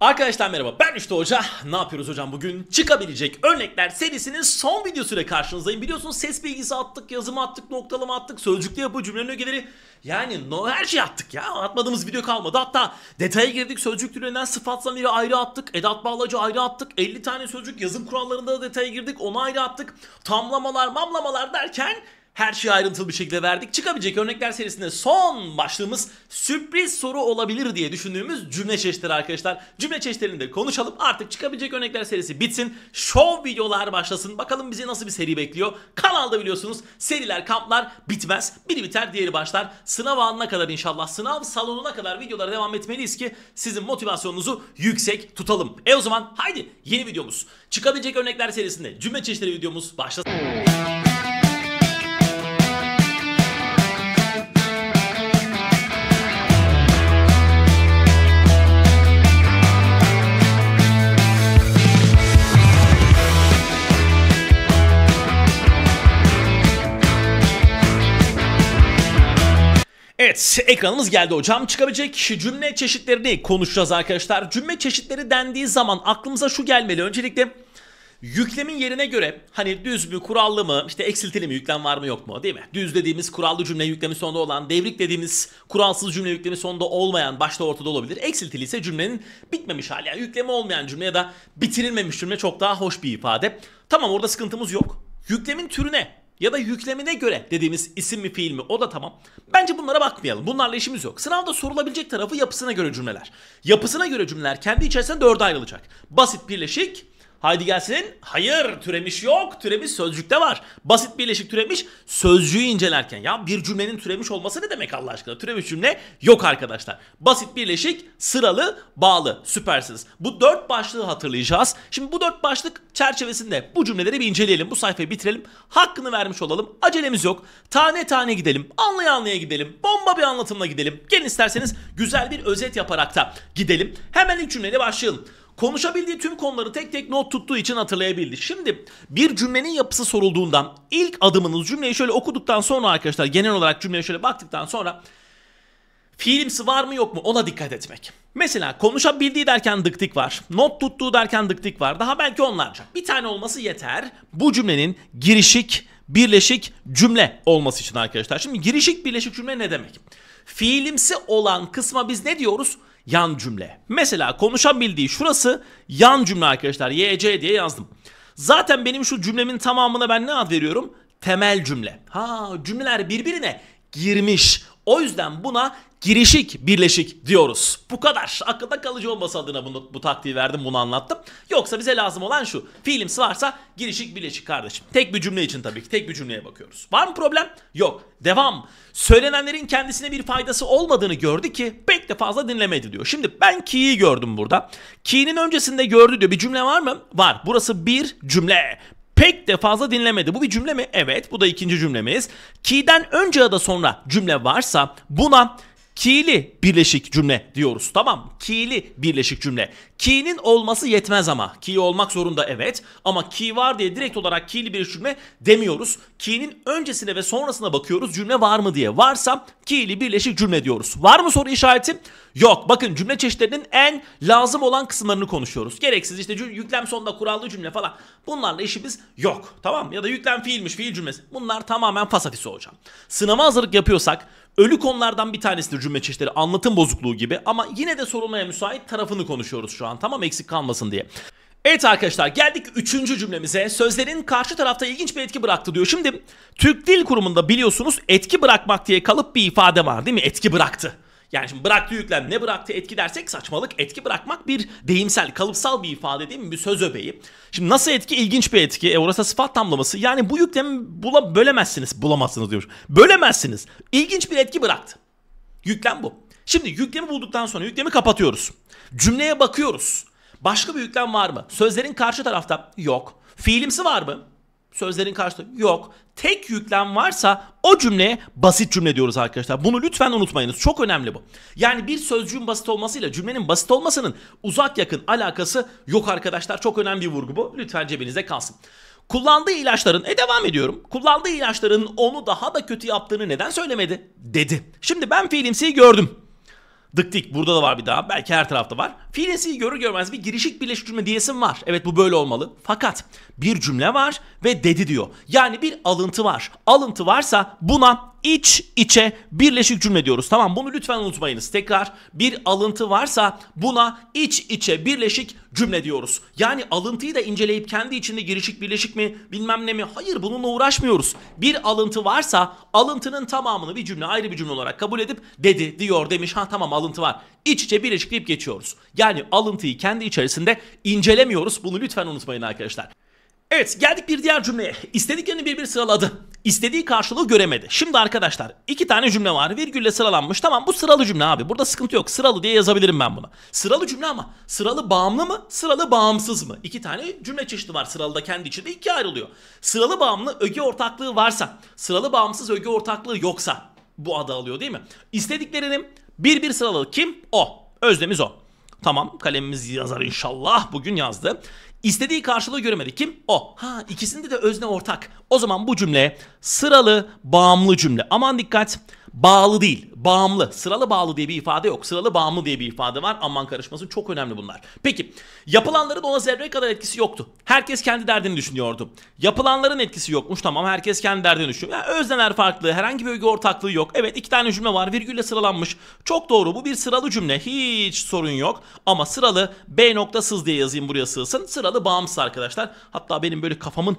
Arkadaşlar merhaba ben Üçte Hoca. Ne yapıyoruz hocam bugün? Çıkabilecek örnekler serisinin son videosuyla karşınızdayım. Biliyorsunuz ses bilgisi attık, yazımı attık, noktalama attık, sözcükte yapı, cümlenin ögeleri. Yani no, her şey attık ya. Atmadığımız video kalmadı. Hatta detaya girdik. Sözcük türlerinden sıfat zamiri ayrı attık. Edat bağlacı ayrı attık. 50 tane sözcük yazım kurallarında da detaya girdik. Onu ayrı attık. Tamlamalar, mamlamalar derken her şeyi ayrıntılı bir şekilde verdik. Çıkabilecek örnekler serisinde son başlığımız sürpriz soru olabilir diye düşündüğümüz cümle çeşitleri arkadaşlar. Cümle çeşitlerini de konuşalım. Artık çıkabilecek örnekler serisi bitsin. Show videolar başlasın. Bakalım bizi nasıl bir seri bekliyor. Kanalda biliyorsunuz seriler, kamplar bitmez. Biri biter, diğeri başlar. Sınav anına kadar inşallah, sınav salonuna kadar videolara devam etmeliyiz ki sizin motivasyonunuzu yüksek tutalım. E o zaman haydi yeni videomuz. Çıkabilecek örnekler serisinde cümle çeşitleri videomuz başlasın. Evet ekranımız geldi hocam. Çıkabilecek cümle çeşitlerini konuşacağız arkadaşlar. Cümle çeşitleri dendiği zaman aklımıza şu gelmeli. Öncelikle yüklemin yerine göre hani düz mü kurallı mı işte eksiltili mi yüklem var mı yok mu değil mi? Düz dediğimiz kurallı cümle yüklemi sonda olan devrik dediğimiz kuralsız cümle yüklemi sonda olmayan başta ortada olabilir. Eksiltili ise cümlenin bitmemiş hali yani yüklemi olmayan cümle ya da bitirilmemiş cümle çok daha hoş bir ifade. Tamam orada sıkıntımız yok. Yüklemin türüne ya da yüklemine göre dediğimiz isim mi fiil mi o da tamam. Bence bunlara bakmayalım. Bunlarla işimiz yok. Sınavda sorulabilecek tarafı yapısına göre cümleler. Yapısına göre cümleler kendi içerisinde dörde ayrılacak. Basit birleşik, Haydi gelsin. Hayır türemiş yok. Türemiş sözcükte var. Basit birleşik türemiş sözcüğü incelerken. Ya bir cümlenin türemiş olması ne demek Allah aşkına? Türemiş cümle yok arkadaşlar. Basit birleşik sıralı bağlı. Süpersiniz. Bu dört başlığı hatırlayacağız. Şimdi bu dört başlık çerçevesinde bu cümleleri bir inceleyelim. Bu sayfayı bitirelim. Hakkını vermiş olalım. Acelemiz yok. Tane tane gidelim. Anlaya anlaya gidelim. Bomba bir anlatımla gidelim. Gelin isterseniz güzel bir özet yaparak da gidelim. Hemen ilk cümleyle başlayalım konuşabildiği tüm konuları tek tek not tuttuğu için hatırlayabildi. Şimdi bir cümlenin yapısı sorulduğundan ilk adımınız cümleyi şöyle okuduktan sonra arkadaşlar genel olarak cümleye şöyle baktıktan sonra fiilimsi var mı yok mu ona dikkat etmek. Mesela konuşabildiği derken dıktik var. Not tuttuğu derken dıktik var. Daha belki onlarca. Bir tane olması yeter. Bu cümlenin girişik, birleşik cümle olması için arkadaşlar. Şimdi girişik birleşik cümle ne demek? Fiilimsi olan kısma biz ne diyoruz? Yan cümle. Mesela konuşan bildiği şurası yan cümle arkadaşlar. YC diye yazdım. Zaten benim şu cümlemin tamamına ben ne ad veriyorum? Temel cümle. Ha cümleler birbirine girmiş. O yüzden buna girişik birleşik diyoruz. Bu kadar. Akılda kalıcı olması adına bunu, bu taktiği verdim bunu anlattım. Yoksa bize lazım olan şu. Fiilimsi varsa girişik birleşik kardeşim. Tek bir cümle için tabii ki tek bir cümleye bakıyoruz. Var mı problem? Yok. Devam. Söylenenlerin kendisine bir faydası olmadığını gördü ki pek de fazla dinlemedi diyor. Şimdi ben ki'yi gördüm burada. Ki'nin öncesinde gördü diyor. Bir cümle var mı? Var. Burası bir cümle pek de fazla dinlemedi. Bu bir cümle mi? Evet. Bu da ikinci cümlemiz. Ki'den önce ya da sonra cümle varsa buna Kiili birleşik cümle diyoruz. Tamam Kiili birleşik cümle. Ki'nin olması yetmez ama. Ki olmak zorunda evet. Ama ki var diye direkt olarak kiili birleşik cümle demiyoruz. Ki'nin öncesine ve sonrasına bakıyoruz cümle var mı diye. Varsa kiili birleşik cümle diyoruz. Var mı soru işareti? Yok. Bakın cümle çeşitlerinin en lazım olan kısımlarını konuşuyoruz. Gereksiz işte yüklem sonunda kurallı cümle falan. Bunlarla işimiz yok. Tamam Ya da yüklem fiilmiş fiil cümlesi. Bunlar tamamen fasafisi hocam. Sınava hazırlık yapıyorsak Ölü konulardan bir tanesidir cümle çeşitleri anlatım bozukluğu gibi ama yine de sorulmaya müsait tarafını konuşuyoruz şu an tamam eksik kalmasın diye. Evet arkadaşlar geldik üçüncü cümlemize. Sözlerin karşı tarafta ilginç bir etki bıraktı diyor. Şimdi Türk Dil Kurumu'nda biliyorsunuz etki bırakmak diye kalıp bir ifade var değil mi? Etki bıraktı. Yani şimdi bıraktığı yüklem ne bıraktı etki dersek saçmalık. Etki bırakmak bir deyimsel, kalıpsal bir ifade değil mi? Bir söz öbeği. Şimdi nasıl etki? ilginç bir etki. E orası sıfat tamlaması. Yani bu yüklemi bula, bölemezsiniz. Bulamazsınız diyor. Bölemezsiniz. İlginç bir etki bıraktı. Yüklem bu. Şimdi yüklemi bulduktan sonra yüklemi kapatıyoruz. Cümleye bakıyoruz. Başka bir yüklem var mı? Sözlerin karşı tarafta yok. Fiilimsi var mı? sözlerin karşılığı yok. Tek yüklem varsa o cümleye basit cümle diyoruz arkadaşlar. Bunu lütfen unutmayınız. Çok önemli bu. Yani bir sözcüğün basit olmasıyla cümlenin basit olmasının uzak yakın alakası yok arkadaşlar. Çok önemli bir vurgu bu. Lütfen cebinizde kalsın. Kullandığı ilaçların, e devam ediyorum. Kullandığı ilaçların onu daha da kötü yaptığını neden söylemedi? Dedi. Şimdi ben fiilimsiyi gördüm. Dık dik burada da var bir daha. Belki her tarafta var. Fiilensi'yi görür görmez bir girişik birleştirme cümle diyesim var. Evet bu böyle olmalı. Fakat bir cümle var ve dedi diyor. Yani bir alıntı var. Alıntı varsa buna iç içe birleşik cümle diyoruz. Tamam bunu lütfen unutmayınız. Tekrar bir alıntı varsa buna iç içe birleşik cümle diyoruz. Yani alıntıyı da inceleyip kendi içinde girişik birleşik mi bilmem ne mi hayır bununla uğraşmıyoruz. Bir alıntı varsa alıntının tamamını bir cümle ayrı bir cümle olarak kabul edip dedi diyor demiş ha tamam alıntı var. İç içe birleşik deyip geçiyoruz. Yani alıntıyı kendi içerisinde incelemiyoruz. Bunu lütfen unutmayın arkadaşlar. Evet geldik bir diğer cümleye. İstediklerini bir bir sıraladı istediği karşılığı göremedi. Şimdi arkadaşlar iki tane cümle var virgülle sıralanmış. Tamam bu sıralı cümle abi burada sıkıntı yok. Sıralı diye yazabilirim ben bunu. Sıralı cümle ama sıralı bağımlı mı sıralı bağımsız mı? İki tane cümle çeşidi var sıralı da kendi içinde iki ayrılıyor. Sıralı bağımlı öge ortaklığı varsa sıralı bağımsız öge ortaklığı yoksa bu adı alıyor değil mi? İstediklerinin bir bir sıralı kim? O. Özlemiz o. Tamam kalemimiz yazar inşallah. Bugün yazdı. İstediği karşılığı göremedi. Kim? O. Ha ikisinde de özne ortak. O zaman bu cümle sıralı bağımlı cümle. Aman dikkat. Bağlı değil, bağımlı. Sıralı bağlı diye bir ifade yok. Sıralı bağımlı diye bir ifade var. Aman karışmasın çok önemli bunlar. Peki yapılanların ona zerre kadar etkisi yoktu. Herkes kendi derdini düşünüyordu. Yapılanların etkisi yokmuş tamam herkes kendi derdini düşünüyor. Yani özneler farklı herhangi bir ögü ortaklığı yok. Evet iki tane cümle var virgülle sıralanmış. Çok doğru bu bir sıralı cümle hiç sorun yok. Ama sıralı B noktasız diye yazayım buraya sığsın. Sıralı bağımsız arkadaşlar. Hatta benim böyle kafamın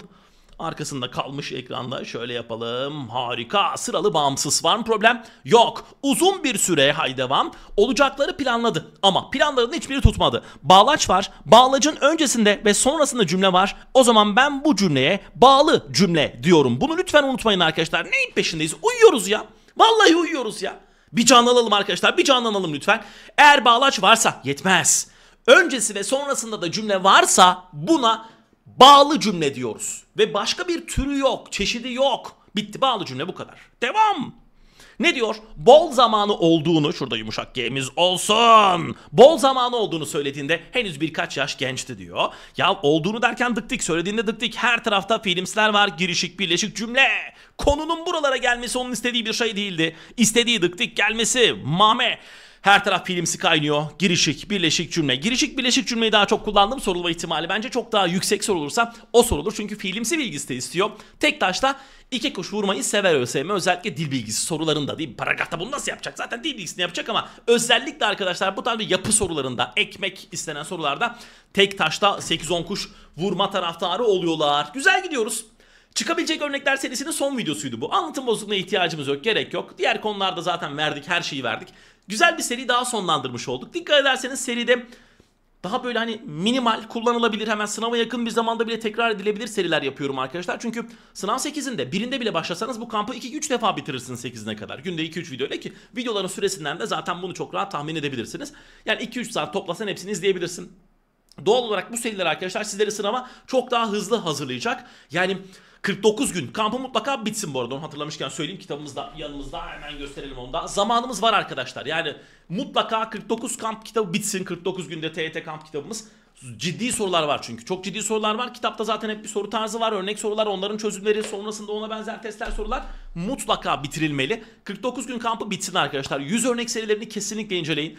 Arkasında kalmış ekranda şöyle yapalım. Harika. Sıralı bağımsız var mı problem? Yok. Uzun bir süre hay devam. Olacakları planladı ama planlarının hiçbiri tutmadı. Bağlaç var. Bağlacın öncesinde ve sonrasında cümle var. O zaman ben bu cümleye bağlı cümle diyorum. Bunu lütfen unutmayın arkadaşlar. Neyin peşindeyiz? Uyuyoruz ya. Vallahi uyuyoruz ya. Bir canlanalım arkadaşlar. Bir canlanalım lütfen. Eğer bağlaç varsa yetmez öncesi ve sonrasında da cümle varsa buna bağlı cümle diyoruz. Ve başka bir türü yok, çeşidi yok. Bitti bağlı cümle bu kadar. Devam. Ne diyor? Bol zamanı olduğunu, şurada yumuşak G'miz olsun. Bol zamanı olduğunu söylediğinde henüz birkaç yaş gençti diyor. Ya olduğunu derken dıktık, söylediğinde dıktık. Her tarafta fiilimsler var, girişik, birleşik cümle. Konunun buralara gelmesi onun istediği bir şey değildi. İstediği dıktık gelmesi, mame. Her taraf pilimsi kaynıyor. Girişik, birleşik cümle. Girişik, birleşik cümleyi daha çok kullandım. Sorulma ihtimali bence çok daha yüksek sorulursa o sorulur. Çünkü fiilimsi bilgisi de istiyor. Tek taşta iki kuş vurmayı sever ÖSYM. Özellikle dil bilgisi sorularında değil mi? Paragrafta bunu nasıl yapacak? Zaten dil bilgisini yapacak ama özellikle arkadaşlar bu tarz bir yapı sorularında, ekmek istenen sorularda tek taşta 8-10 kuş vurma taraftarı oluyorlar. Güzel gidiyoruz. Çıkabilecek örnekler serisinin son videosuydu bu. Anlatım bozukluğuna ihtiyacımız yok, gerek yok. Diğer konularda zaten verdik, her şeyi verdik. Güzel bir seri daha sonlandırmış olduk. Dikkat ederseniz seride daha böyle hani minimal kullanılabilir hemen sınava yakın bir zamanda bile tekrar edilebilir seriler yapıyorum arkadaşlar. Çünkü sınav 8'inde birinde bile başlasanız bu kampı 2-3 defa bitirirsiniz 8'ine kadar. Günde 2-3 video ki videoların süresinden de zaten bunu çok rahat tahmin edebilirsiniz. Yani 2-3 saat toplasan hepsini izleyebilirsin. Doğal olarak bu seriler arkadaşlar sizleri sınava çok daha hızlı hazırlayacak. Yani 49 gün. Kampı mutlaka bitsin bu arada. Onu hatırlamışken söyleyeyim. Kitabımızda yanımızda hemen gösterelim onu da. Zamanımız var arkadaşlar. Yani mutlaka 49 kamp kitabı bitsin. 49 günde TYT kamp kitabımız. Ciddi sorular var çünkü. Çok ciddi sorular var. Kitapta zaten hep bir soru tarzı var. Örnek sorular, onların çözümleri, sonrasında ona benzer testler sorular mutlaka bitirilmeli. 49 gün kampı bitsin arkadaşlar. 100 örnek serilerini kesinlikle inceleyin.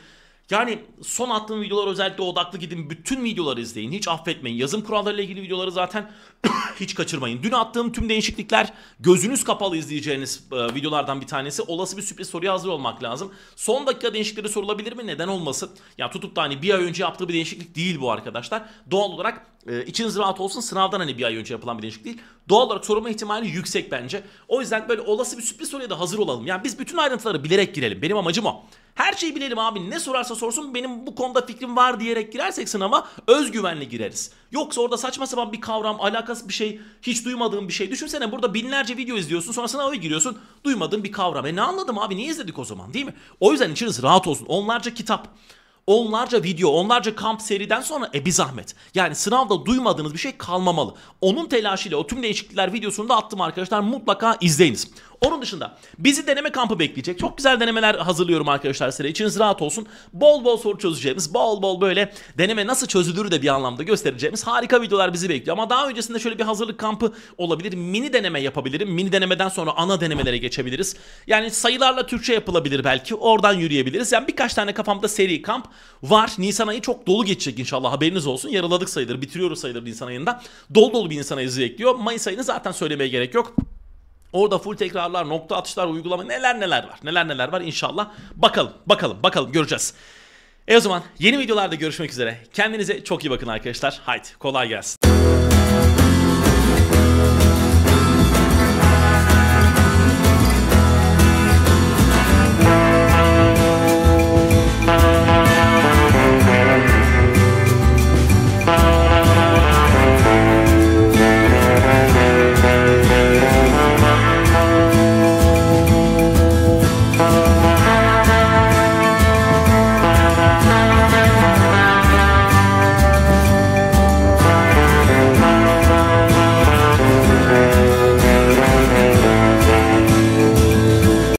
Yani son attığım videolar özellikle odaklı gidin. Bütün videoları izleyin. Hiç affetmeyin. Yazım kurallarıyla ilgili videoları zaten hiç kaçırmayın. Dün attığım tüm değişiklikler gözünüz kapalı izleyeceğiniz e, videolardan bir tanesi. Olası bir sürpriz soruya hazır olmak lazım. Son dakika değişiklikleri sorulabilir mi? Neden olmasın? Ya tutup da hani bir ay önce yaptığı bir değişiklik değil bu arkadaşlar. Doğal olarak e, içiniz rahat olsun. Sınavdan hani bir ay önce yapılan bir değişiklik değil. Doğal olarak sorulma ihtimali yüksek bence. O yüzden böyle olası bir sürpriz soruya da hazır olalım. Yani biz bütün ayrıntıları bilerek girelim. Benim amacım o. Her şeyi bilelim abi ne sorarsa sorsun benim bu konuda fikrim var diyerek girersek sınava özgüvenli gireriz. Yoksa orada saçma sapan bir kavram, alakası bir şey, hiç duymadığın bir şey. Düşünsene burada binlerce video izliyorsun sonra sınava giriyorsun duymadığın bir kavram. E ne anladım abi niye izledik o zaman değil mi? O yüzden içiniz rahat olsun. Onlarca kitap, onlarca video, onlarca kamp seriden sonra e bir zahmet. Yani sınavda duymadığınız bir şey kalmamalı. Onun telaşıyla o tüm değişiklikler videosunu da attım arkadaşlar. Mutlaka izleyiniz. Onun dışında bizi deneme kampı bekleyecek. Çok güzel denemeler hazırlıyorum arkadaşlar size. İçiniz rahat olsun. Bol bol soru çözeceğimiz, bol bol böyle deneme nasıl çözülür de bir anlamda göstereceğimiz harika videolar bizi bekliyor. Ama daha öncesinde şöyle bir hazırlık kampı olabilir. Mini deneme yapabilirim. Mini denemeden sonra ana denemelere geçebiliriz. Yani sayılarla Türkçe yapılabilir belki. Oradan yürüyebiliriz. Yani birkaç tane kafamda seri kamp var. Nisan ayı çok dolu geçecek inşallah. Haberiniz olsun. Yaraladık sayılır. Bitiriyoruz sayılır Nisan ayında. Dolu dolu bir Nisan ayı bekliyor. Mayıs ayını zaten söylemeye gerek yok. Orada full tekrarlar, nokta atışlar, uygulama neler neler var. Neler neler var inşallah. Bakalım, bakalım, bakalım göreceğiz. E o zaman yeni videolarda görüşmek üzere. Kendinize çok iyi bakın arkadaşlar. Haydi kolay gelsin.